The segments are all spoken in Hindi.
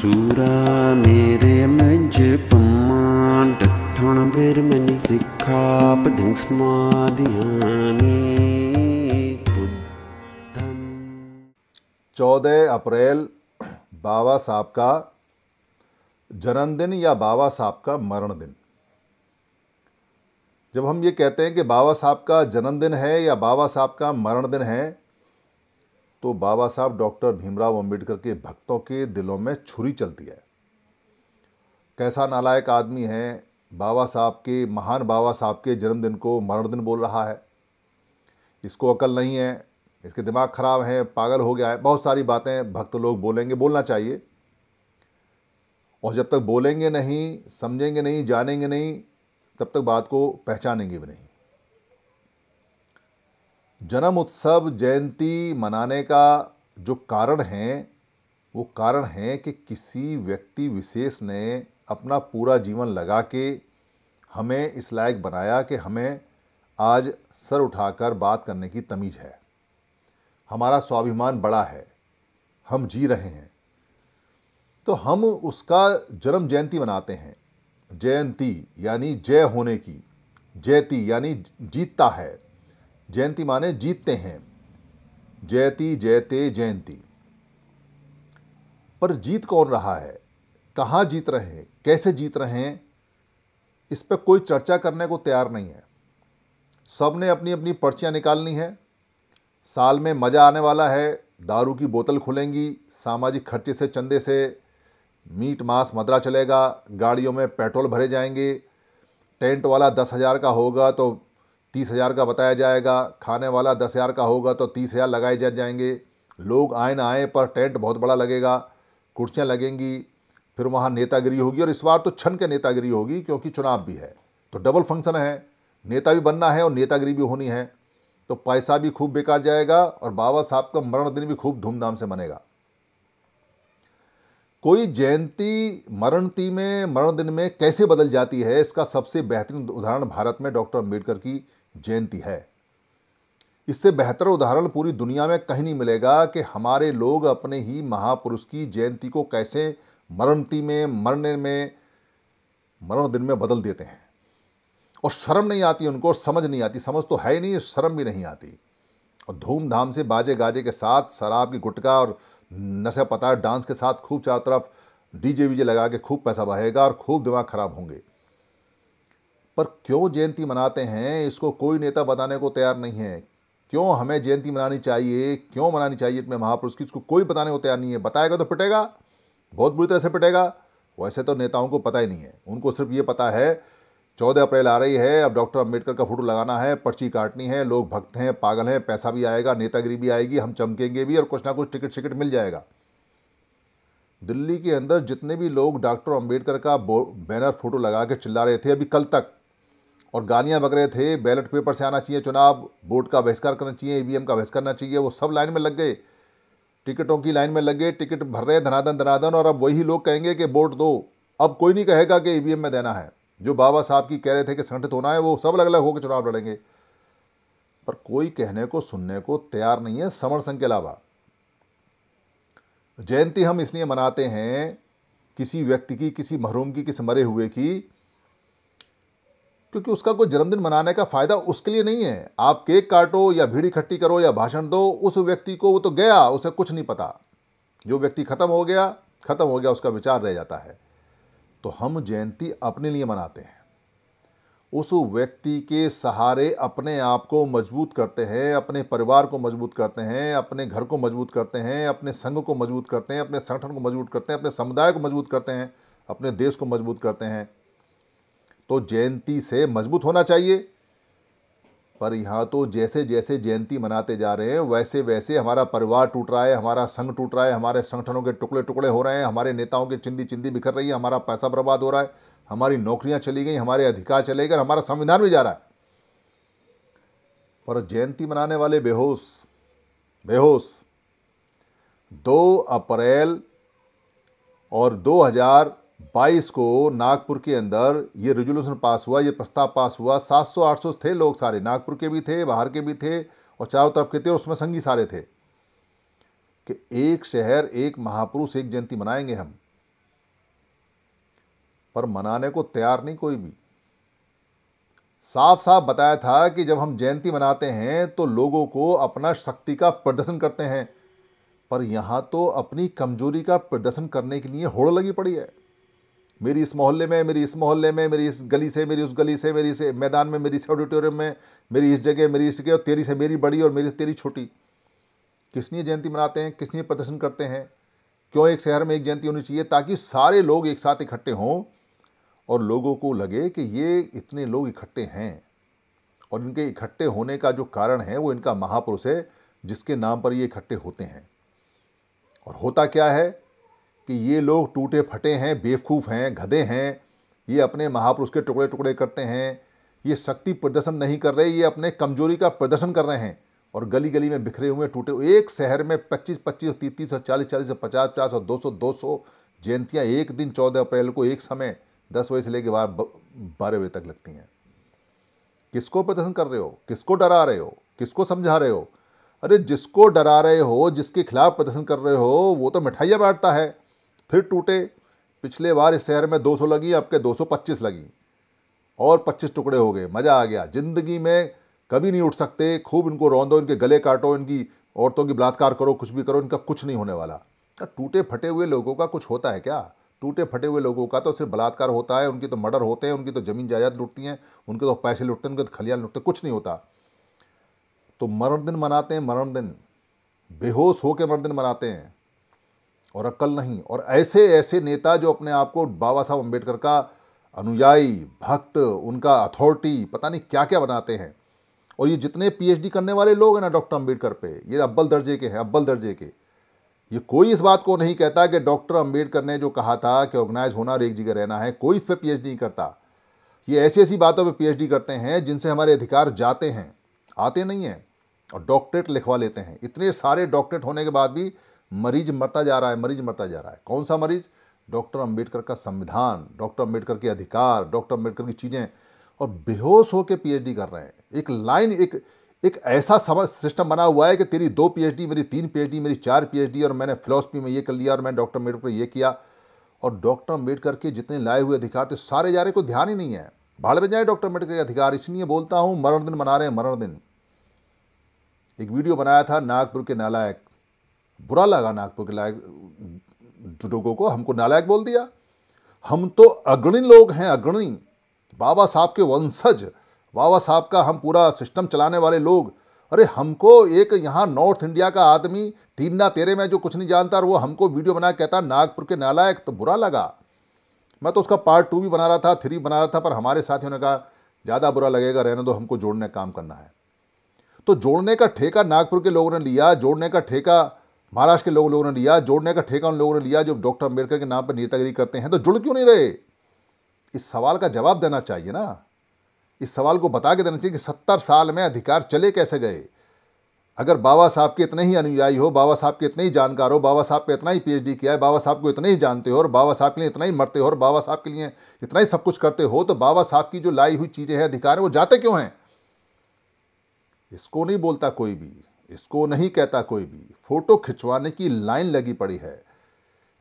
सूरा मेरे ਮਜ पमान ਡਠਣ बेर ਮਨ सिखा पदिंग ਸਮਾਧਿਆਨੀ ਬੁੱਧੰ अप्रैल बाबा साहब का जन्मदिन या बाबा साहब का मरण दिन जब हम ये कहते हैं कि बाबा साहब का जन्मदिन है या बाबा साहब का मरण दिन है तो बाबा साहब डॉक्टर भीमराव अंबेडकर के भक्तों के दिलों में छुरी चलती है कैसा नालायक आदमी है बाबा साहब के महान बाबा साहब के जन्मदिन को मरण दिन बोल रहा है इसको अकल नहीं है इसके दिमाग ख़राब हैं पागल हो गया है बहुत सारी बातें भक्त लोग बोलेंगे बोलना चाहिए और जब तक बोलेंगे नहीं समझेंगे नहीं जानेंगे नहीं तब तक बात को पहचानेंगे भी नहीं जन्म उत्सव जयंती मनाने का जो कारण है वो कारण है कि किसी व्यक्ति विशेष ने अपना पूरा जीवन लगा के हमें इस लायक बनाया कि हमें आज सर उठाकर बात करने की तमीज़ है हमारा स्वाभिमान बड़ा है हम जी रहे हैं तो हम उसका जन्म जयंती मनाते हैं जयंती यानी जय होने की जयती यानी जीतता है जयंती माने जीतते हैं जयती जयते जयंती पर जीत कौन रहा है कहाँ जीत रहे हैं कैसे जीत रहे हैं इस पर कोई चर्चा करने को तैयार नहीं है सब ने अपनी अपनी पर्चियाँ निकालनी है साल में मज़ा आने वाला है दारू की बोतल खुलेंगी सामाजिक खर्चे से चंदे से मीट मांस मदरा चलेगा गाड़ियों में पेट्रोल भरे जाएंगे टेंट वाला दस हज़ार का होगा तो तीस हज़ार का बताया जाएगा खाने वाला दस हज़ार का होगा तो तीस हज़ार लगाए जा जाएंगे लोग आए ना आए पर टेंट बहुत बड़ा लगेगा कुर्सियाँ लगेंगी फिर वहाँ नेतागिरी होगी और इस बार तो छन के नेतागिरी होगी क्योंकि चुनाव भी है तो डबल फंक्शन है नेता भी बनना है और नेतागिरी भी होनी है तो पैसा भी खूब बेकार जाएगा और बाबा साहब का मरण दिन भी खूब धूमधाम से मनेगा कोई जयंती मरणती में मरण दिन में कैसे बदल जाती है इसका सबसे बेहतरीन उदाहरण भारत में डॉक्टर अम्बेडकर की जयंती है इससे बेहतर उदाहरण पूरी दुनिया में कहीं नहीं मिलेगा कि हमारे लोग अपने ही महापुरुष की जयंती को कैसे मरणती में मरने में मरण दिन में बदल देते हैं और शर्म नहीं आती उनको समझ नहीं आती समझ तो है ही नहीं शर्म भी नहीं आती और धूमधाम से बाजे गाजे के साथ शराब की गुटका और नशा पता डांस के साथ खूब चारों तरफ डीजे वीजे लगा के खूब पैसा बहेगा और खूब दिमाग खराब होंगे पर क्यों जयंती मनाते हैं इसको कोई नेता बताने को तैयार नहीं है क्यों हमें जयंती मनानी चाहिए क्यों मनानी चाहिए इतने महापुरुष की इसको कोई बताने को तैयार नहीं है बताएगा तो पिटेगा बहुत बुरी तरह से पिटेगा वैसे तो नेताओं को पता ही नहीं है उनको सिर्फ ये पता है चौदह अप्रैल आ रही है अब डॉक्टर अम्बेडकर का फोटो लगाना है पर्ची काटनी है लोग भक्त हैं पागल हैं पैसा भी आएगा नेतागिरी भी आएगी हम चमकेंगे भी और कुछ ना कुछ टिकट शिकट मिल जाएगा दिल्ली के अंदर जितने भी लोग डॉक्टर अम्बेडकर का बैनर फोटो लगा के चिल्ला रहे थे अभी कल तक और गालियाँ बग रहे थे बैलेट पेपर से आना चाहिए चुनाव वोट का बहिष्कार करना चाहिए ईवीएम e का बहिष्कार करना चाहिए वो सब लाइन में लग गए टिकटों की लाइन में लग गए टिकट भर रहे धनाधन धनाधन और अब वही लोग कहेंगे कि वोट दो अब कोई नहीं कहेगा कि ईवीएम e में देना है जो बाबा साहब की कह रहे थे कि संगठित होना है वो सब अलग अलग होकर चुनाव लड़ेंगे पर कोई कहने को सुनने को तैयार नहीं है समर संघ के अलावा जयंती हम इसलिए मनाते हैं किसी व्यक्ति की किसी महरूम की किसी मरे हुए की क्योंकि उसका कोई जन्मदिन मनाने का फ़ायदा उसके लिए नहीं है आप केक काटो या भीड़ इकट्ठी करो या भाषण दो उस व्यक्ति को वो तो गया उसे कुछ नहीं पता जो व्यक्ति ख़त्म हो गया ख़त्म हो गया उसका विचार रह जाता है तो हम जयंती अपने लिए मनाते हैं उस व्यक्ति के सहारे अपने आप को मजबूत करते हैं अपने परिवार को मजबूत करते हैं अपने घर को मजबूत करते हैं अपने संघ को मजबूत करते हैं अपने संगठन को मजबूत करते हैं अपने समुदाय को मजबूत करते हैं अपने देश को मजबूत करते हैं तो जयंती से मजबूत होना चाहिए पर यहाँ तो जैसे जैसे जयंती मनाते जा रहे हैं वैसे वैसे हमारा परिवार टूट रहा है हमारा संघ टूट रहा है हमारे संगठनों के टुकड़े टुकड़े हो रहे हैं हमारे नेताओं की चिंदी चिंदी बिखर रही है हमारा पैसा बर्बाद हो रहा है हमारी नौकरियां चली गई हमारे अधिकार चले गए हमारा संविधान भी जा रहा है पर जयंती मनाने वाले बेहोश बेहोश दो अप्रैल और हजार 22 को नागपुर के अंदर ये रेजोल्यूशन पास हुआ ये प्रस्ताव पास हुआ 700-800 थे लोग सारे नागपुर के भी थे बाहर के भी थे और चारों तरफ के थे और उसमें संगी सारे थे कि एक शहर एक महापुरुष एक जयंती मनाएंगे हम पर मनाने को तैयार नहीं कोई भी साफ साफ बताया था कि जब हम जयंती मनाते हैं तो लोगों को अपना शक्ति का प्रदर्शन करते हैं पर यहां तो अपनी कमजोरी का प्रदर्शन करने के लिए होड़ लगी पड़ी है मेरी इस मोहल्ले में मेरी इस मोहल्ले में मेरी इस गली से मेरी उस गली से मेरी इस मैदान में मेरी इस ऑडिटोरियम में मेरी इस जगह मेरी इस जगह और तेरी से मेरी बड़ी और मेरी तेरी छोटी किसनी जयंती मनाते हैं किसनी प्रदर्शन करते हैं क्यों एक शहर में एक जयंती होनी चाहिए ताकि सारे लोग एक साथ इकट्ठे हों और लोगों को लगे कि ये इतने लोग इकट्ठे हैं और इनके इकट्ठे होने का जो कारण है वो इनका महापुरुष है जिसके नाम पर ये इकट्ठे होते हैं और होता क्या है कि ये लोग टूटे फटे हैं बेवकूफ़ हैं गधे हैं ये अपने महापुरुष के टुकड़े टुकड़े करते हैं ये शक्ति प्रदर्शन नहीं कर रहे ये अपने कमजोरी का प्रदर्शन कर रहे हैं और गली गली में बिखरे हुए टूटे हुए एक शहर में 25 पच्चीस तीस तीस और चालीस चालीस और पचास पचास और दो सौ जयंतियाँ एक दिन चौदह अप्रैल को एक समय दस बजे से लेकर बारह बारह बजे तक लगती हैं किसको प्रदर्शन कर रहे हो किसको डरा रहे हो किसको समझा रहे हो अरे जिसको डरा रहे हो जिसके खिलाफ प्रदर्शन कर रहे हो वो तो मिठाइयाँ बांटता है फिर टूटे पिछले बार इस शहर में 200 लगी अब के 225 लगी और 25 टुकड़े हो गए मज़ा आ गया ज़िंदगी में कभी नहीं उठ सकते खूब इनको रौंदो इनके गले काटो इनकी औरतों की बलात्कार करो कुछ भी करो इनका कुछ नहीं होने वाला तो टूटे फटे हुए लोगों का कुछ होता है क्या टूटे फटे हुए लोगों का तो सिर्फ बलात्कार होता है उनकी तो मर्डर होते हैं उनकी तो ज़मीन जायदाद लुटती हैं उनके तो पैसे लुटते हैं उनके तो खलियाल लुटते कुछ नहीं होता तो मरण दिन मनाते हैं मरण दिन बेहोश होकर मरण दिन मनाते हैं और अक्कल नहीं और ऐसे ऐसे नेता जो अपने आप को बाबा साहब अम्बेडकर का अनुयायी भक्त उनका अथॉरिटी पता नहीं क्या क्या बनाते हैं और ये जितने पीएचडी करने वाले लोग हैं ना डॉक्टर अम्बेडकर पे ये अब्बल दर्जे के हैं अब्बल दर्जे के ये कोई इस बात को नहीं कहता कि डॉक्टर अम्बेडकर ने जो कहा था कि ऑर्गेनाइज होना और एक जगह रहना है कोई इस पर पी नहीं करता ये ऐसी ऐसी बातों पर पी करते हैं जिनसे हमारे अधिकार जाते हैं आते नहीं हैं और डॉक्टरेट लिखवा लेते हैं इतने सारे डॉक्टरेट होने के बाद भी मरीज मरता जा रहा है मरीज मरता जा रहा है कौन सा मरीज डॉक्टर अंबेडकर का संविधान डॉक्टर अंबेडकर के अधिकार डॉक्टर अंबेडकर की चीज़ें और बेहोश होकर पीएचडी कर रहे हैं एक लाइन एक एक ऐसा समय सिस्टम बना हुआ है कि तेरी दो पीएचडी मेरी तीन पीएचडी मेरी चार पीएचडी और मैंने फिलोसफी में ये कर लिया और मैंने डॉक्टर अम्बेडकर ये किया और डॉक्टर अम्बेडकर के जितने लाए हुए अधिकार थे सारे जा रहे को ध्यान ही नहीं है भाड़ में जाए डॉक्टर अम्बेडकर के अधिकार इसलिए बोलता हूँ मरण दिन मना रहे हैं मरण दिन एक वीडियो बनाया था नागपुर के नालायक बुरा लगा नागपुर के लायक लोगों को हमको नालायक बोल दिया हम तो अग्रणी लोग हैं अग्रणी बाबा साहब के वंशज बाबा साहब का हम पूरा सिस्टम चलाने वाले लोग अरे हमको एक यहाँ नॉर्थ इंडिया का आदमी तीन ना तेरे में जो कुछ नहीं जानता वो हमको वीडियो बना कहता नागपुर के नालायक तो बुरा लगा मैं तो उसका पार्ट टू भी बना रहा था थ्री बना रहा था पर हमारे साथियों ने कहा ज़्यादा बुरा लगेगा रहने दो हमको जोड़ने का काम करना है तो जोड़ने का ठेका नागपुर के लोगों ने लिया जोड़ने का ठेका महाराष्ट्र के लोग लोगों ने लिया जोड़ने का ठेका उन लोगों ने लिया जो डॉक्टर अम्बेडकर के नाम पर नेतागिरी करते हैं तो जुड़ क्यों नहीं रहे इस सवाल का जवाब देना चाहिए ना इस सवाल को बता के देना चाहिए कि सत्तर साल में अधिकार चले कैसे गए अगर बाबा साहब के इतने ही अनुयायी हो बाबा साहब के इतने ही जानकार हो बाबा साहब पे इतना ही पीएचडी किया है बाबा साहब को इतना ही जानते हो और बाबा साहब के लिए इतना ही मरते हो और बाबा साहब के लिए इतना ही सब कुछ करते हो तो बाबा साहब की जो लाई हुई चीज़ें हैं अधिकार हैं वो जाते क्यों हैं इसको नहीं बोलता कोई भी इसको नहीं कहता कोई भी फ़ोटो खिंचवाने की लाइन लगी पड़ी है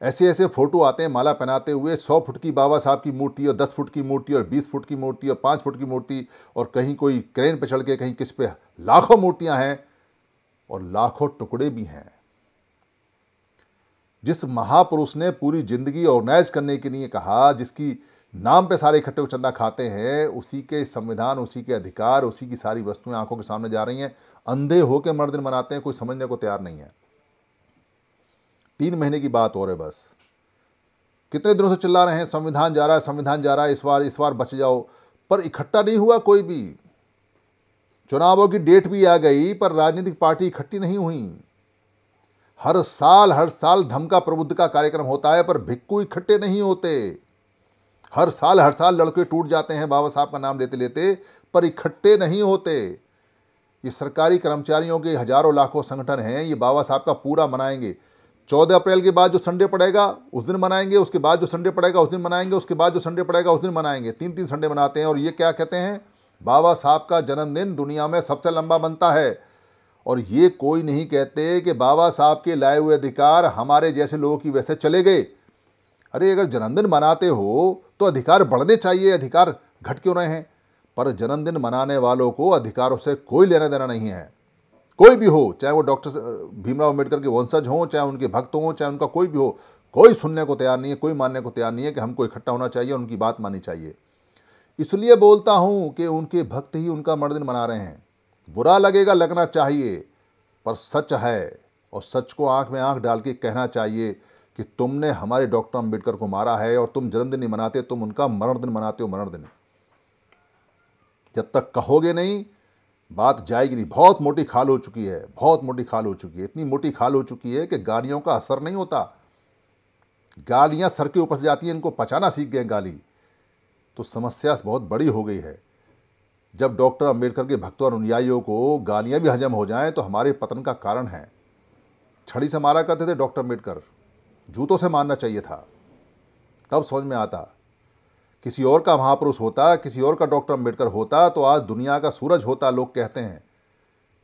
ऐसे ऐसे फ़ोटो आते हैं माला पहनाते हुए सौ फुट की बाबा साहब की मूर्ति और दस फुट की मूर्ति और बीस फुट की मूर्ति और पाँच फुट की मूर्ति और कहीं कोई क्रेन पे चढ़ के कहीं किस पे लाखों मूर्तियां हैं और लाखों टुकड़े भी हैं जिस महापुरुष ने पूरी जिंदगी ऑर्गेनाइज करने के लिए कहा जिसकी नाम पे सारे इकट्ठे को चंदा खाते हैं उसी के संविधान उसी के अधिकार उसी की सारी वस्तुएं आंखों के सामने जा रही हैं अंधे होके मर दिन मनाते हैं कोई समझने को तैयार नहीं है तीन महीने की बात और है बस कितने दिनों से चिल्ला रहे हैं संविधान जा रहा है संविधान जा रहा है इस बार इस बार बच जाओ पर इकट्ठा नहीं हुआ कोई भी चुनावों की डेट भी आ गई पर राजनीतिक पार्टी इकट्ठी नहीं हुई हर साल हर साल धमका प्रबुद्ध का कार्यक्रम होता है पर भिक्कू इकट्ठे नहीं होते हर साल हर साल लड़के टूट जाते हैं बाबा साहब का नाम लेते लेते पर इकट्ठे नहीं होते ये सरकारी कर्मचारियों के हजारों लाखों संगठन हैं ये बाबा साहब का पूरा मनाएंगे चौदह अप्रैल के बाद जो संडे पड़ेगा उस दिन मनाएंगे उसके बाद जो संडे पड़ेगा उस दिन मनाएंगे उसके बाद जो संडे पड़ेगा उस दिन मनाएंगे तीन तीन संडे मनाते हैं और ये क्या कहते हैं बाबा साहब का जन्मदिन दुनिया में सबसे लंबा बनता है और ये कोई नहीं कहते कि बाबा साहब के लाए हुए अधिकार हमारे जैसे लोगों की वैसे चले गए अरे अगर जन्मदिन मनाते हो तो अधिकार बढ़ने चाहिए अधिकार घट क्यों रहे हैं पर जन्मदिन मनाने वालों को अधिकारों से कोई लेना देना नहीं है कोई भी हो चाहे वो डॉक्टर भीमराव अम्बेडकर के वंशज हों चाहे उनके भक्त हों चाहे उनका कोई भी हो कोई सुनने को तैयार नहीं है कोई मानने को तैयार नहीं है कि हमको इकट्ठा होना चाहिए उनकी बात माननी चाहिए इसलिए बोलता हूँ कि उनके भक्त ही उनका मर्दिन मना रहे हैं बुरा लगेगा लगना चाहिए पर सच है और सच को आंख में आंख डाल के कहना चाहिए कि तुमने हमारे डॉक्टर अंबेडकर को मारा है और तुम जन्मदिन नहीं मनाते तुम उनका मरण दिन मनाते हो मरण दिन जब तक कहोगे नहीं बात जाएगी नहीं बहुत मोटी खाल हो चुकी है बहुत मोटी खाल हो चुकी है इतनी मोटी खाल हो चुकी है कि गालियों का असर नहीं होता गालियां सर के ऊपर से जाती हैं इनको पचाना सीख गए गाली तो समस्या बहुत बड़ी हो गई है जब डॉक्टर अंबेडकर के भक्तों और अनुयायियों को गालियां भी हजम हो जाएं तो हमारे पतन का कारण है छड़ी से मारा करते थे डॉक्टर अंबेडकर जूतों से मारना चाहिए था तब समझ में आता किसी और का महापुरुष होता किसी और का डॉक्टर अम्बेडकर होता तो आज दुनिया का सूरज होता लोग कहते हैं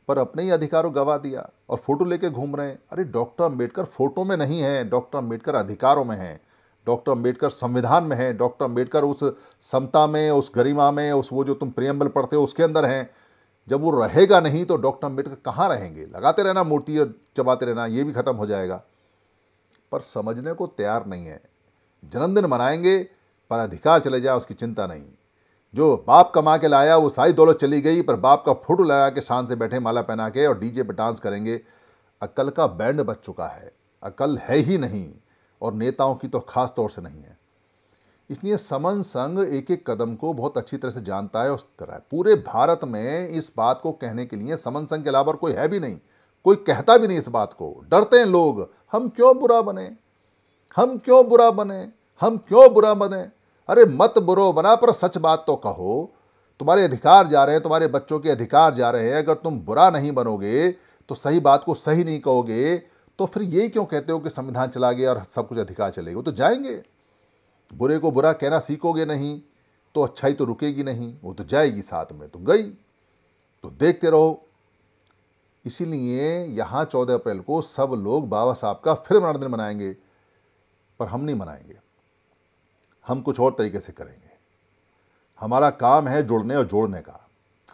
पर अपने ही अधिकारों गवा दिया और फोटो लेके घूम रहे हैं अरे डॉक्टर अम्बेडकर फोटो में नहीं है डॉक्टर अम्बेडकर अधिकारों में है डॉक्टर अम्बेडकर संविधान में है डॉक्टर अम्बेडकर उस समता में उस गरिमा में उस वो जो तुम प्रियम्बल पढ़ते हो उसके अंदर हैं जब वो रहेगा नहीं तो डॉक्टर अम्बेडकर कहाँ रहेंगे लगाते रहना मूर्ति और चबाते रहना ये भी खत्म हो जाएगा पर समझने को तैयार नहीं है जन्मदिन मनाएंगे पर अधिकार चले जाए उसकी चिंता नहीं जो बाप कमा के लाया वो सारी दौलत चली गई पर बाप का फोटो लगा के शान से बैठे माला पहना के और डीजे पर डांस करेंगे अकल का बैंड बच चुका है अकल है ही नहीं और नेताओं की तो खास तौर से नहीं है इसलिए समन संघ एक एक कदम को बहुत अच्छी तरह से जानता है और है पूरे भारत में इस बात को कहने के लिए समन संघ के अलावा कोई है भी नहीं कोई कहता भी नहीं इस बात को डरते हैं लोग हम क्यों बुरा बने हम क्यों बुरा बने हम क्यों बुरा बने अरे मत बुरो बना पर सच बात तो कहो तुम्हारे अधिकार जा रहे हैं तुम्हारे बच्चों के अधिकार जा रहे हैं अगर तुम बुरा नहीं बनोगे तो सही बात को सही नहीं कहोगे तो फिर ये क्यों कहते हो कि संविधान चला गया और सब कुछ अधिकार चलेगा तो जाएंगे बुरे को बुरा कहना सीखोगे नहीं तो अच्छाई तो रुकेगी नहीं वो तो जाएगी साथ में तो गई तो देखते रहो इसीलिए यहाँ चौदह अप्रैल को सब लोग बाबा साहब का फिर मरण दिन मनाएंगे पर हम नहीं मनाएंगे हम कुछ और तरीके से करेंगे हमारा काम है जुड़ने और जोड़ने का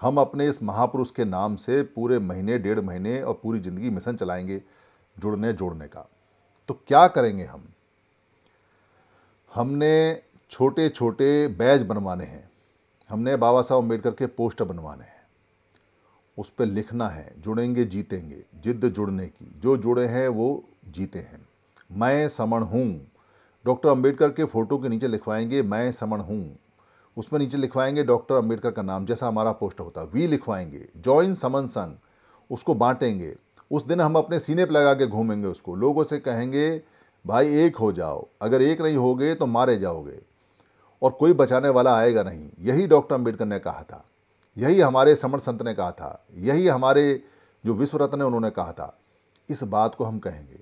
हम अपने इस महापुरुष के नाम से पूरे महीने डेढ़ महीने और पूरी ज़िंदगी मिशन चलाएंगे जुड़ने जोड़ने का तो क्या करेंगे हम हमने छोटे छोटे बैज बनवाने हैं हमने बाबा साहब अम्बेडकर के पोस्टर बनवाने हैं उस पर लिखना है जुड़ेंगे जीतेंगे जिद्द जुड़ने की जो जुड़े हैं वो जीते हैं मैं समण हूँ डॉक्टर अंबेडकर के फ़ोटो के नीचे लिखवाएंगे मैं समण हूँ उसमें नीचे लिखवाएंगे डॉक्टर अंबेडकर का नाम जैसा हमारा पोस्टर होता है वी लिखवाएंगे जॉइन समन संग उसको बांटेंगे उस दिन हम अपने सीने पर लगा के घूमेंगे उसको लोगों से कहेंगे भाई एक हो जाओ अगर एक नहीं होगे तो मारे जाओगे और कोई बचाने वाला आएगा नहीं यही डॉक्टर अंबेडकर ने कहा था यही हमारे समण संत ने कहा था यही हमारे जो विश्व रत्न है उन्होंने कहा था इस बात को हम कहेंगे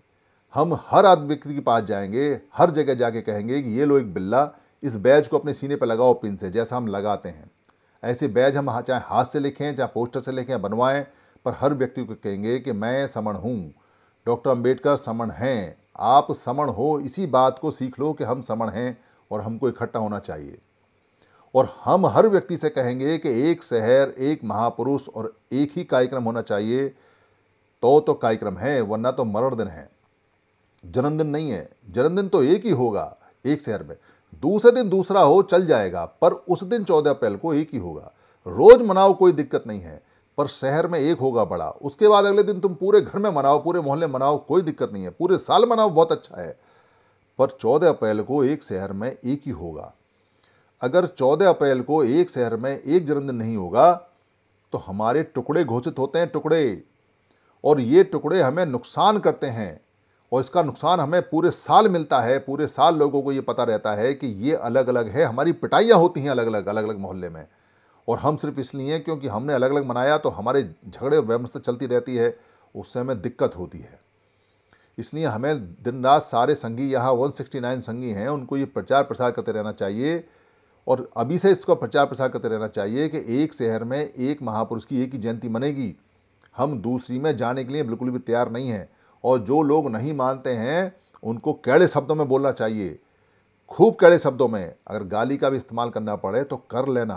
हम हर आदमी के पास जाएंगे हर जगह जाके कहेंगे कि ये लो एक बिल्ला इस बैज को अपने सीने पर लगाओ पिन से जैसा हम लगाते हैं ऐसे बैज हम चाहे हाथ से लिखें चाहे पोस्टर से लिखें बनवाएं पर हर व्यक्ति को कहेंगे कि मैं समण हूँ डॉक्टर अंबेडकर समण हैं आप समण हो इसी बात को सीख लो कि हम समण हैं और हमको इकट्ठा होना चाहिए और हम हर व्यक्ति से कहेंगे कि एक शहर एक महापुरुष और एक ही कार्यक्रम होना चाहिए तो तो कार्यक्रम है वरना तो मरण दिन है जन्मदिन नहीं है जन्मदिन तो एक ही होगा एक शहर में दूसरे दिन दूसरा हो चल जाएगा पर उस दिन चौदह अप्रैल को एक ही होगा रोज मनाओ कोई दिक्कत नहीं है पर शहर में एक होगा बड़ा उसके बाद अगले दिन तुम पूरे घर में मनाओ पूरे मोहल्ले मनाओ कोई दिक्कत नहीं है पूरे साल मनाओ बहुत अच्छा है पर चौदह अप्रैल को एक शहर में एक ही होगा अगर 14 अप्रैल को एक शहर में एक जन्मदिन नहीं होगा तो हमारे टुकड़े घोषित होते हैं टुकड़े और ये टुकड़े हमें नुकसान करते हैं और इसका नुकसान हमें पूरे साल मिलता है पूरे साल लोगों को ये पता रहता है कि ये अलग अलग है हमारी पिटाइयाँ होती हैं अलग अलग अलग अलग मोहल्ले में और हम सिर्फ इसलिए क्योंकि हमने अलग अलग मनाया तो हमारे झगड़े व्यवस्था चलती रहती है उससे हमें दिक्कत होती है इसलिए हमें दिन रात सारे संगी यहाँ 169 संगी हैं उनको ये प्रचार प्रसार करते रहना चाहिए और अभी से इसका प्रचार प्रसार करते रहना चाहिए कि एक शहर में एक महापुरुष की एक ही जयंती मनेगी हम दूसरी में जाने के लिए बिल्कुल भी तैयार नहीं हैं और जो लोग नहीं मानते हैं उनको कड़े शब्दों में बोलना चाहिए खूब कड़े शब्दों में अगर गाली का भी इस्तेमाल करना पड़े तो कर लेना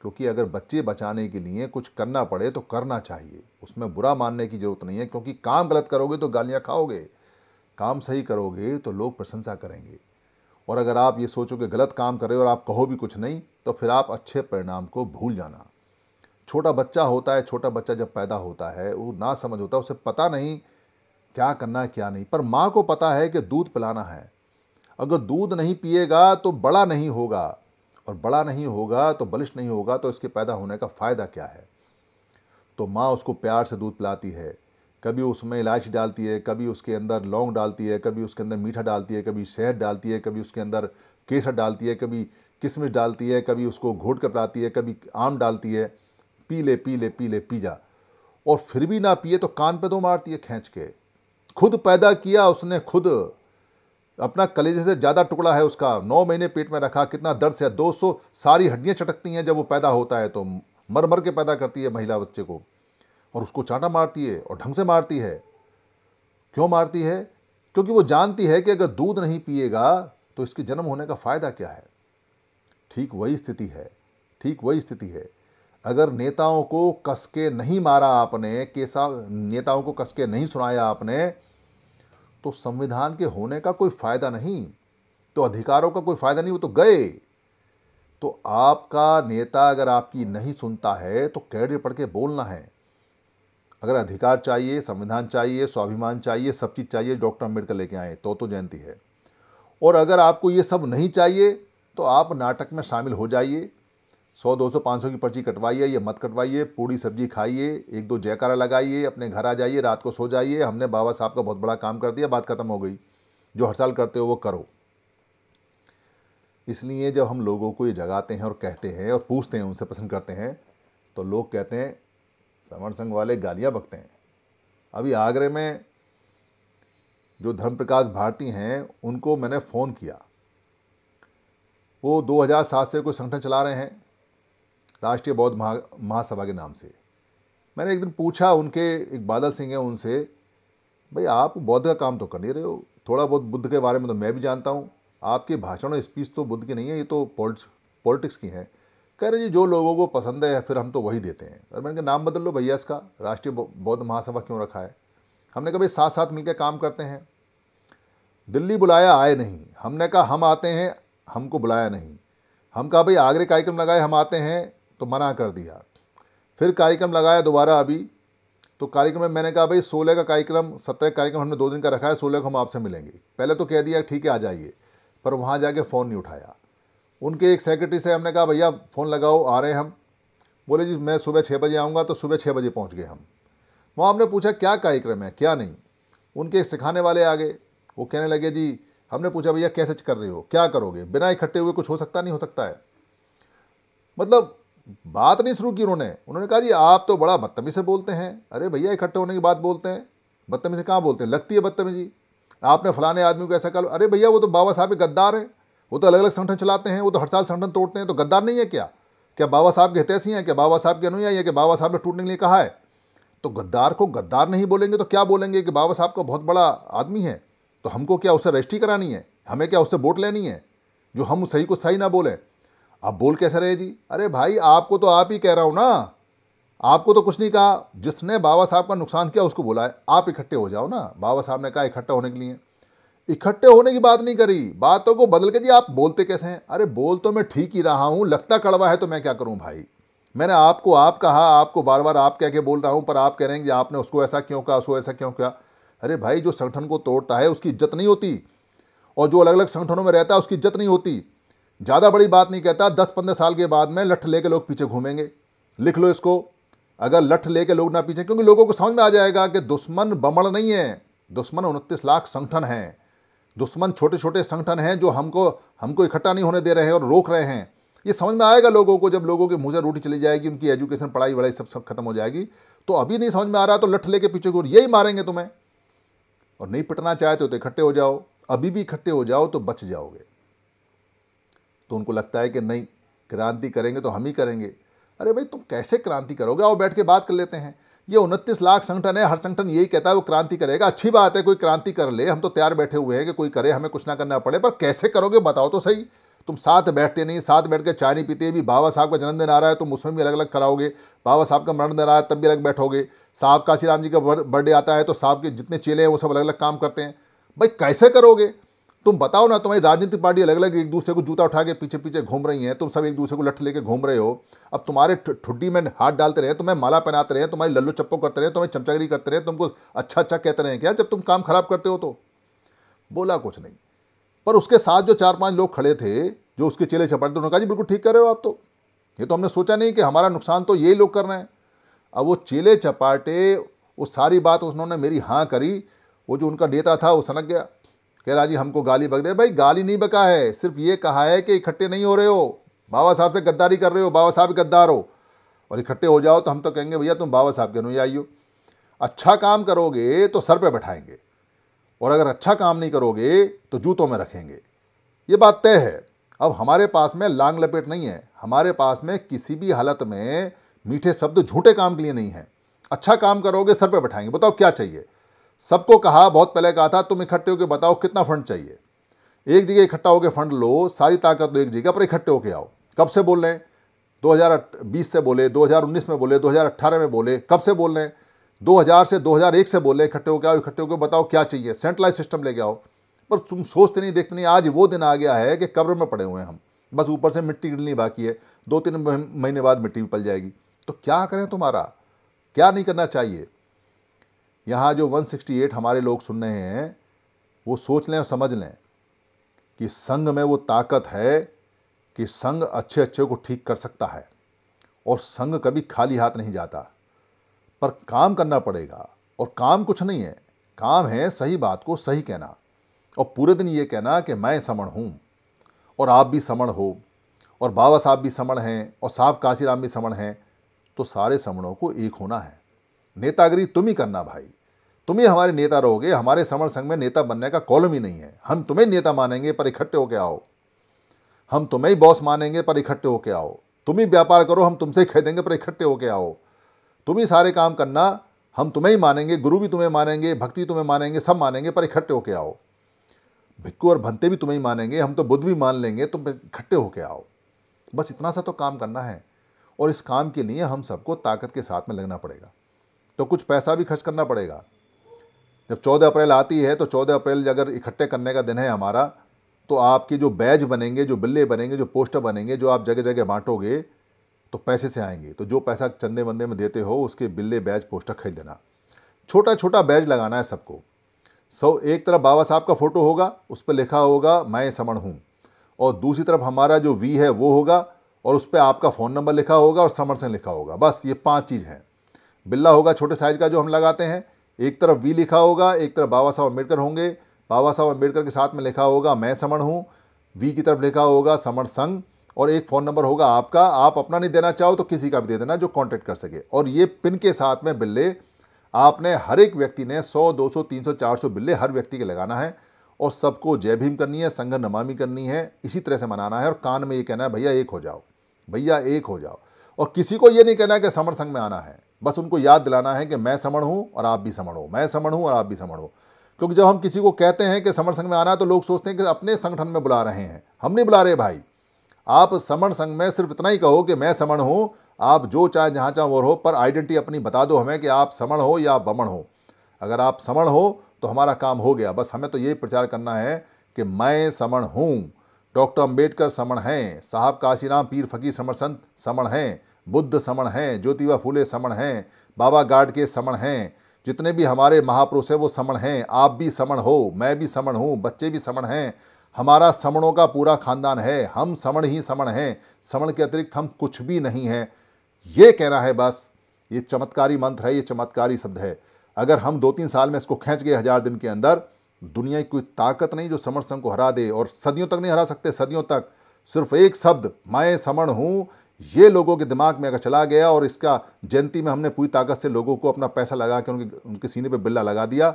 क्योंकि अगर बच्चे बचाने के लिए कुछ करना पड़े तो करना चाहिए उसमें बुरा मानने की ज़रूरत नहीं है क्योंकि काम गलत करोगे तो गालियाँ खाओगे काम सही करोगे तो लोग प्रशंसा करेंगे और अगर आप ये सोचो कि गलत काम कर रहे हो और आप कहो भी कुछ नहीं तो फिर आप अच्छे परिणाम को भूल जाना छोटा बच्चा होता है छोटा बच्चा जब पैदा होता है वो ना समझ होता है उसे पता नहीं क्या करना है क्या नहीं पर माँ को पता है कि दूध पिलाना है अगर दूध नहीं पिएगा तो बड़ा नहीं होगा और बड़ा नहीं होगा तो बलिष्ठ नहीं होगा तो इसके पैदा होने का फ़ायदा क्या है तो माँ उसको प्यार से दूध पिलाती है कभी उसमें इलायची डालती है कभी उसके अंदर लौंग डालती है कभी उसके अंदर मीठा डालती है कभी शहद डालती है कभी उसके अंदर केसर डालती है कभी किशमिश डालती है कभी उसको घोट कर पिलाती है कभी आम डालती है पी ले पी ले पी ले पी जा और फिर भी ना पिए तो कान पे तो मारती है खींच के खुद पैदा किया उसने खुद अपना कलेजे से ज़्यादा टुकड़ा है उसका नौ महीने पेट में रखा कितना दर्द से दो सौ सारी हड्डियाँ चटकती हैं जब वो पैदा होता है तो मर मर के पैदा करती है महिला बच्चे को और उसको चांटा मारती है और ढंग से मारती है क्यों मारती है क्योंकि वो जानती है कि अगर दूध नहीं पिएगा तो इसके जन्म होने का फ़ायदा क्या है ठीक वही स्थिति है ठीक वही स्थिति है अगर नेताओं को कसके नहीं मारा आपने केसा नेताओं को कसके नहीं सुनाया आपने तो संविधान के होने का कोई फ़ायदा नहीं तो अधिकारों का कोई फ़ायदा नहीं वो तो गए तो आपका नेता अगर आपकी नहीं सुनता है तो कैडे पढ़ के बोलना है अगर अधिकार चाहिए संविधान चाहिए स्वाभिमान चाहिए सब चीज़ चाहिए डॉक्टर अम्बेडकर लेके आए तो तो जयंती है और अगर आपको ये सब नहीं चाहिए तो आप नाटक में शामिल हो जाइए सौ दो सौ पाँच सौ की पर्ची कटवाइए ये मत कटवाइए पूरी सब्जी खाइए एक दो जयकारा लगाइए अपने घर आ जाइए रात को सो जाइए हमने बाबा साहब का बहुत बड़ा काम कर दिया बात खत्म हो गई जो हर साल करते हो वो करो इसलिए जब हम लोगों को ये जगाते हैं और कहते हैं और पूछते हैं उनसे पसंद करते हैं तो लोग कहते हैं समर संघ वाले गालियां बकते हैं अभी आगरे में जो धर्म प्रकाश भारती हैं उनको मैंने फ़ोन किया वो 2007 से कोई संगठन चला रहे हैं राष्ट्रीय बौद्ध महा महासभा के नाम से मैंने एक दिन पूछा उनके एक बादल सिंह हैं उनसे भाई आप बौद्ध का काम तो कर नहीं रहे हो थोड़ा बहुत बुद्ध के बारे में तो मैं भी जानता हूँ आपके भाषण और स्पीच तो बुद्ध की नहीं है ये तो पॉलिटिक्स की हैं कह रहे जी जो लोगों को पसंद है फिर हम तो वही देते हैं और मैंने कहा नाम बदल लो भैया इसका राष्ट्रीय बौद्ध महासभा क्यों रखा है हमने कहा भाई साथ साथ मिलकर काम करते हैं दिल्ली बुलाया आए नहीं हमने कहा हम आते हैं हमको बुलाया नहीं हम कहा भाई आगरे कार्यक्रम लगाए हम आते हैं तो मना कर दिया फिर कार्यक्रम लगाया दोबारा अभी तो कार्यक्रम में मैंने कहा भाई सोलह का कार्यक्रम सत्रह कार्यक्रम हमने दो दिन का रखा है सोलह को हम आपसे मिलेंगे पहले तो कह दिया ठीक है आ जाइए पर वहाँ जाके फ़ोन नहीं उठाया उनके एक सेक्रेटरी से हमने कहा भैया फ़ोन लगाओ आ रहे हैं हम बोले जी मैं सुबह छः बजे आऊँगा तो सुबह छः बजे पहुँच गए हम वहाँ हमने पूछा क्या कार्यक्रम है क्या नहीं उनके सिखाने वाले आ गए वो कहने लगे जी हमने पूछा भैया कैसे कर रहे हो क्या करोगे बिना इकट्ठे हुए कुछ हो सकता नहीं हो सकता है मतलब बात नहीं शुरू की उन्होंने उन्होंने कहा जी आप तो बड़ा बदतमी से बोलते हैं अरे भैया इकट्ठे होने की बात बोलते हैं बदतमी से कहाँ बोलते हैं लगती है बदतमी जी आपने फलाने आदमी को ऐसा कहा अरे भैया वो तो बाबा साहब गद्दार हैं वो तो अलग अलग संगठन चलाते हैं वो तो हर साल संगठन तोड़ते हैं तो गद्दार नहीं है क्या क्या बाबा साहब के हितैषी हैं क्या बाबा साहब के अनुयायी हैं कि बाबा साहब ने टूटने के लिए कहा है तो गद्दार को गद्दार नहीं बोलेंगे तो क्या बोलेंगे कि बाबा साहब का बहुत बड़ा आदमी है तो हमको क्या उससे रजिस्ट्री करानी है हमें क्या उससे वोट लेनी है जो हम सही को सही ना बोलें आप बोल कैसे रहे जी अरे भाई आपको तो आप ही कह रहा हूँ ना आपको तो कुछ नहीं कहा जिसने बाबा साहब का नुकसान किया उसको बोला है आप इकट्ठे हो जाओ ना बाबा साहब ने कहा इकट्ठा होने के लिए इकट्ठे होने की बात नहीं करी बातों को बदल के जी आप बोलते कैसे हैं अरे बोल तो मैं ठीक ही रहा हूँ लगता कड़वा है तो मैं क्या करूँ भाई मैंने आपको आप कहा आपको बार बार आप कह के बोल रहा हूँ पर आप कह रहे हैं कि आपने उसको ऐसा क्यों कहा उसको ऐसा क्यों कहा अरे भाई जो संगठन को तोड़ता है उसकी इज्जत नहीं होती और जो अलग अलग संगठनों में रहता है उसकी इज्जत नहीं होती ज़्यादा बड़ी बात नहीं कहता दस पंद्रह साल के बाद में लठ लेके लोग पीछे घूमेंगे लिख लो इसको अगर लठ लेके लोग ना पीछे क्योंकि लोगों को समझ में आ जाएगा कि दुश्मन बमड़ नहीं है दुश्मन उनतीस लाख संगठन हैं दुश्मन छोटे छोटे संगठन हैं जो हमको हमको इकट्ठा नहीं होने दे रहे हैं और रोक रहे हैं ये समझ में आएगा लोगों को जब लोगों के मुँह से रोटी चली जाएगी उनकी एजुकेशन पढ़ाई वढ़ाई सब सब खत्म हो जाएगी तो अभी नहीं समझ में आ रहा तो लठ लेके पीछे घूर यही मारेंगे तुम्हें और नहीं पिटना चाहते हो तो इकट्ठे हो जाओ अभी भी इकट्ठे हो जाओ तो बच जाओगे तो उनको लगता है कि नहीं क्रांति करेंगे तो हम ही करेंगे अरे भाई तुम कैसे क्रांति करोगे आओ बैठ के बात कर लेते हैं ये उनतीस लाख संगठन है हर संगठन यही कहता है वो क्रांति करेगा अच्छी बात है कोई क्रांति कर ले हम तो तैयार बैठे हुए हैं कि कोई करे हमें कुछ ना करना पड़े पर कैसे करोगे बताओ तो सही तुम साथ बैठते नहीं साथ बैठ के चाय नहीं पीते भी बाबा साहब का जन्मदिन आ रहा है तो उसमें भी अलग अलग कराओगे बाबा साहब का मरण दिन आ रहा है तब भी अलग बैठोगे साहब काशीराम जी का बर्थडे आता है तो साहब के जितने चेले हैं वो सब अलग अलग काम करते हैं भाई कैसे करोगे तुम बताओ ना तुम्हारी राजनीतिक पार्टी अलग अलग एक दूसरे को जूता उठा के पीछे पीछे घूम रही हैं तुम सब एक दूसरे को लठ लेके घूम रहे हो अब तुम्हारे ठुड्डी में हाथ डालते रहे तुम्हें माला पहनाते रहे तुम्हारी लल्लो चप्पो करते रहे तुम्हें चमचागिरी करते रहे तुमको अच्छा अच्छा कहते रहे क्या जब तुम काम खराब करते हो तो बोला कुछ नहीं पर उसके साथ जो चार पाँच लोग खड़े थे जो उसके चेले चपाटे उन्होंने कहा जी बिल्कुल ठीक कर रहे हो आप तो ये तो हमने सोचा नहीं कि हमारा नुकसान तो यही लोग कर रहे हैं अब वो चेले चपाटे वो सारी बात उन्होंने मेरी हाँ करी वो जो उनका नेता था वो सनक गया कह रहा जी हमको गाली बक दे भाई गाली नहीं बका है सिर्फ ये कहा है कि इकट्ठे नहीं हो रहे हो बाबा साहब से गद्दारी कर रहे हो बाबा साहब गद्दार हो और इकट्ठे हो जाओ तो हम तो कहेंगे भैया तुम बाबा साहब के अनुयायी आइयो अच्छा काम करोगे तो सर पे बैठाएंगे और अगर अच्छा काम नहीं करोगे तो जूतों में रखेंगे ये बात तय है अब हमारे पास में लांग लपेट नहीं है हमारे पास में किसी भी हालत में मीठे शब्द झूठे काम के लिए नहीं है अच्छा काम करोगे सर पे बैठाएंगे बताओ क्या चाहिए सबको कहा बहुत पहले कहा था तुम इकट्ठे होकर बताओ कितना फंड चाहिए एक जगह इकट्ठा होकर फंड लो सारी ताकत दो एक जगह पर इकट्ठे होकर आओ कब से बोल रहे हैं 2020 से बोले दो में बोले दो में बोले कब से बोल रहे हैं 2000 से 2001 से बोले इकट्ठे होकर आओ इकट्ठे होकर बताओ क्या चाहिए सेंट्रलाइज सिस्टम लेके आओ पर तुम सोचते नहीं देखते नहीं आज वो दिन आ गया है कि कब्र में पड़े हुए हैं हम बस ऊपर से मिट्टी गिरनी बाकी है दो तीन महीने बाद मिट्टी भी पल जाएगी तो क्या करें तुम्हारा क्या नहीं करना चाहिए यहाँ जो 168 हमारे लोग सुन रहे हैं वो सोच लें और समझ लें कि संघ में वो ताकत है कि संघ अच्छे अच्छे को ठीक कर सकता है और संघ कभी खाली हाथ नहीं जाता पर काम करना पड़ेगा और काम कुछ नहीं है काम है सही बात को सही कहना और पूरे दिन ये कहना कि मैं समण हूँ और आप भी समण हो और बाबा साहब भी समण हैं और साहब काशीराम भी समण हैं तो सारे समणों को एक होना है नेतागिरी तुम ही करना भाई तुम ही हमारे नेता रहोगे हमारे समर संघ में नेता बनने का कॉलम ही नहीं है हम तुम्हें नेता मानेंगे पर इकट्ठे होके आओ हम तुम्हें ही बॉस मानेंगे पर इकट्ठे होके आओ तुम ही व्यापार करो हम तुमसे खरीदेंगे पर इकट्ठे होके आओ तुम ही सारे काम करना हम तुम्हें ही मानेंगे गुरु भी तुम्हें मानेंगे भक्ति तुम्हें मानेंगे सब मानेंगे पर इकट्ठे होके आओ भिक्कू और भंते भी तुम्हें ही मानेंगे हम तो बुद्ध भी मान लेंगे तुम इकट्ठे होके आओ बस इतना सा तो काम करना है और इस काम के लिए हम सबको ताकत के साथ में लगना पड़ेगा तो कुछ पैसा भी खर्च करना पड़ेगा जब चौदह अप्रैल आती है तो चौदह अप्रैल अगर इकट्ठे करने का दिन है हमारा तो आपके जो बैज बनेंगे जो बिल्ले बनेंगे जो पोस्टर बनेंगे जो आप जगह जगह बांटोगे तो पैसे से आएंगे तो जो पैसा चंदे बंदे में देते हो उसके बिल्ले बैज पोस्टर खरीद देना छोटा छोटा बैज लगाना है सबको सौ एक तरफ बाबा साहब का फ़ोटो होगा उस पर लिखा होगा मैं समण हूँ और दूसरी तरफ हमारा जो वी है वो होगा और उस पर आपका फ़ोन नंबर लिखा होगा और समरसन लिखा होगा बस ये पांच चीज़ हैं बिल्ला होगा छोटे साइज का जो हम लगाते हैं एक तरफ वी लिखा होगा एक तरफ बाबा साहब अम्बेडकर होंगे बाबा साहब अम्बेडकर के साथ में लिखा होगा मैं समण हूँ वी की तरफ लिखा होगा समण संघ और एक फ़ोन नंबर होगा आपका आप अपना नहीं देना चाहो तो किसी का भी दे देना जो कॉन्टैक्ट कर सके और ये पिन के साथ में बिल्ले आपने हर एक व्यक्ति ने 100, 200, 300, 400 बिल्ले हर व्यक्ति के लगाना है और सबको जय भीम करनी है संघ नमामी करनी है इसी तरह से मनाना है और कान में ये कहना है भैया एक हो जाओ भैया एक हो जाओ और किसी को ये नहीं कहना है कि समर संघ में आना है बस उनको याद दिलाना है कि मैं समण हूँ और आप भी समण हो मैं समण हूँ और आप भी समण हो क्योंकि जब हम किसी को कहते हैं कि समण संघ में आना है तो लोग सोचते हैं कि अपने संगठन में बुला रहे हैं हम नहीं बुला रहे भाई आप समण संघ में सिर्फ इतना ही कहो कि मैं समण हूँ आप जो चाहे जहाँ चाहे वो रहो पर आइडेंटिटी अपनी बता दो हमें कि आप समण हो या आप बमण हो अगर आप समण हो तो हमारा काम हो गया बस हमें तो ये प्रचार करना है कि मैं समण हूँ डॉक्टर अम्बेडकर समण हैं साहब काशीराम पीर फकीर समर संत समण हैं बुद्ध समण हैं ज्योतिबा फूले समण हैं बाबा गाड के समण हैं जितने भी हमारे महापुरुष हैं वो समण हैं आप भी समण हो मैं भी समण हूँ बच्चे भी समण हैं हमारा समणों का पूरा खानदान है हम समण ही समण हैं समण के अतिरिक्त हम कुछ भी नहीं हैं ये कहना है बस ये चमत्कारी मंत्र है ये चमत्कारी शब्द है अगर हम दो तीन साल में इसको खींच गए हज़ार दिन के अंदर दुनिया की कोई ताकत नहीं जो समर संघ को हरा दे और सदियों तक नहीं हरा सकते सदियों तक सिर्फ एक शब्द मैं समण हूँ ये लोगों के दिमाग में अगर चला गया और इसका जयंती में हमने पूरी ताकत से लोगों को अपना पैसा लगा के उनके उनके सीने पे बिल्ला लगा दिया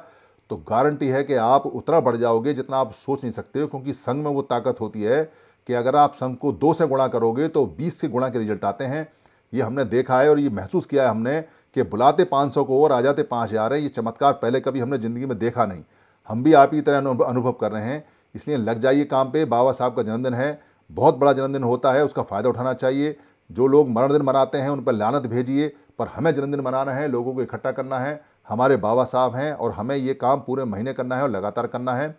तो गारंटी है कि आप उतना बढ़ जाओगे जितना आप सोच नहीं सकते हो क्योंकि संघ में वो ताकत होती है कि अगर आप संघ को दो से गुणा करोगे तो बीस से गुणा के रिजल्ट आते हैं ये हमने देखा है और ये महसूस किया है हमने कि बुलाते पाँच सौ को और आ जाते पाँच हज़ार हैं ये चमत्कार पहले कभी हमने ज़िंदगी में देखा नहीं हम भी आप ही तरह अनुभव कर रहे हैं इसलिए लग जाइए काम पे बाबा साहब का जन्मदिन है बहुत बड़ा जन्मदिन होता है उसका फ़ायदा उठाना चाहिए जो लोग मरण दिन मनाते हैं उन पर लानत भेजिए पर हमें जन्मदिन मनाना है लोगों को इकट्ठा करना है हमारे बाबा साहब हैं और हमें ये काम पूरे महीने करना है और लगातार करना है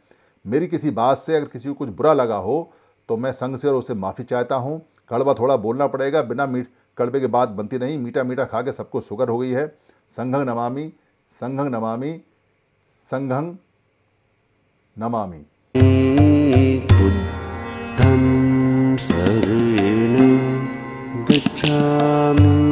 मेरी किसी बात से अगर किसी को कुछ बुरा लगा हो तो मैं संघ से और उससे माफ़ी चाहता हूँ कड़वा थोड़ा बोलना पड़ेगा बिना मीठ कड़वे के बाद बनती नहीं मीठा मीठा खा के सबको शुगर हो गई है संघंग नमामी संघंग नमामी संघंग नमामी time